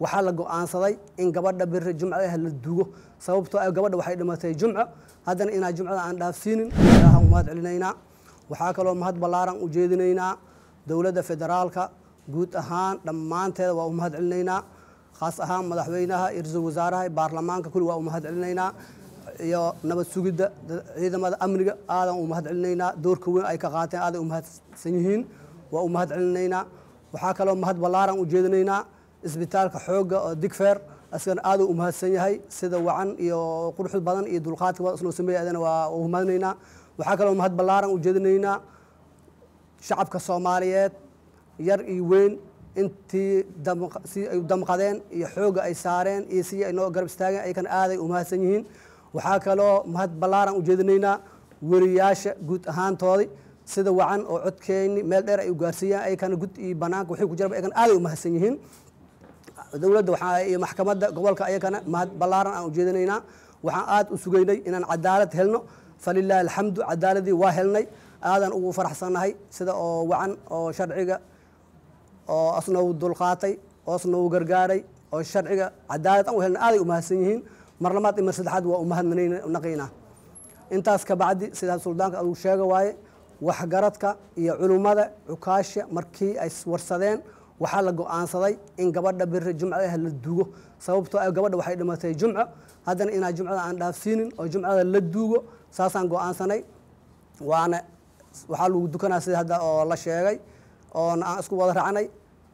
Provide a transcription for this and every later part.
waxaa la go'aansaday in gabadha biri jumcadaha la dugo sababtoo ah gabadha waxay dhimatay jumco haddana inaan jumcada aan dhaafsiinin ilaaha umahad celinaynaa waxaa kaloo mahad ballaaran u dowladda federaalka guud ahaan dhammaanteeda waa u mahad celinaynaa khaas ahaan madaxweynaha iyo ra-iisul wasaaraha baarlamaanka kulli waa u celinaynaa iyo nabad sugidda ciidamada amniga aadan u celinaynaa doorka weyn ay ka qaateen aadan u yihiin waa u celinaynaa waxaa kaloo mahad ballaaran u isbitaalka xooga oo digfer asigana aaduu umahadsan yahay sida wacan iyo quruxd badan iyo dulqaadka waa isnoo sameeyaadana waa mahadnaynaa waxaa kaloo mahad ballaaran ujeedinaynaa shacabka soomaaliyeed yar iyo weyn intii si ay damqadeen iyo xoogga ay saareen iyo si ay noo garab istaageen ayakana aaday umahadsan yihiin waxaa kaloo mahad ballaaran ujeedinaynaa weriyaasha guud ahaantoodii sida wacan oo codkeenni meel dheer ay u gaarsiiyaan ayakana gud iyo bannaanka wixii ku jiraba ayakana aaday umahadsan yihiin dowladda waxaa iyo maxkamadda gobolka ayakana mahad ballaaran aan ujeedinaynaa waxaan aad u sugaynay inaan cadaalad helno falilaahi alxamdu cadaaladii waa helnay aadaan ugu faraxsannahay sida oo wacan oo sharciga oo asna u dulqaatay oo asna gargaaray oo sharciga cadaalad aan u helnay aaday umahadsan yihiin marlamaad iyo mar saddexaad waa umahadnaqaynaa intaas kabacdi sidaa suldaanka aduu sheega waaye waxgaradka iyo culummada cukaasha markii ay warsadeen waxaa la go'aansaday in gabadha biri jumcadaha la duugo sababtoo ah gabadha waxay dhimatay jumco haddana inaan jumcada aan dhaafsiinin oo jumcada la duugo saasaan go'aansanay waana waxaa lagu dukanaa sida hadda oo la sheegay oona aan isku wada raacnay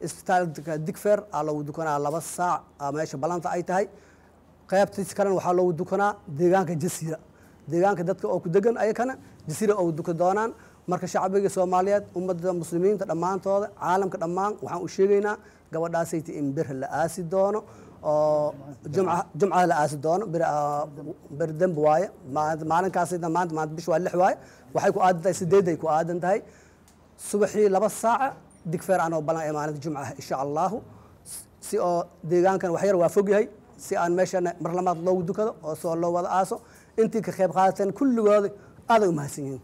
isbitaalka digfer aa loogu dukanaa laba saac meesha ballanta ay tahay qaybtiis kalena waxaa loogu dukanaa deegaanka jasiira deegaanka dadka oo ku degan ayakana jasiira oo duka doonaan marka shacbiga soomaaliyeed ummadda muslimiinta dhammaantooda caalamka dhammaan waxaan u sheegaynaa gabadhaasayta in bir la aasi doono oo jumcada la aasi doono bir ah, demb waaye maalinkaasayta maanta maanta bish waa lix waaye waxay ku aadan tahay sideeday ku aadan tahay subaxii laba saaca digfeer aan oo balan ee maalinta jumcaha insha allahu si oo deegaankan wax yar waa fog yahay si aan meeshana mar labaad loogu dukado oo soo loo wada aaso intii ka qayb qaadateen kulligooda aaday u mahadsan yihiin